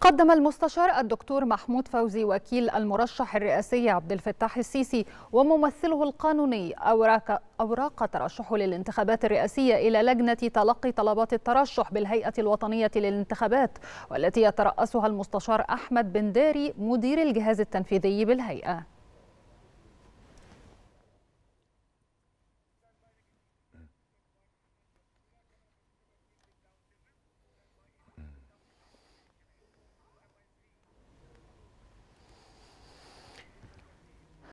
قدم المستشار الدكتور محمود فوزي وكيل المرشح الرئاسي عبد الفتاح السيسي وممثله القانوني أوراق, أوراق ترشحه للانتخابات الرئاسية إلى لجنة تلقي طلبات الترشح بالهيئة الوطنية للانتخابات والتي يترأسها المستشار أحمد بن داري مدير الجهاز التنفيذي بالهيئة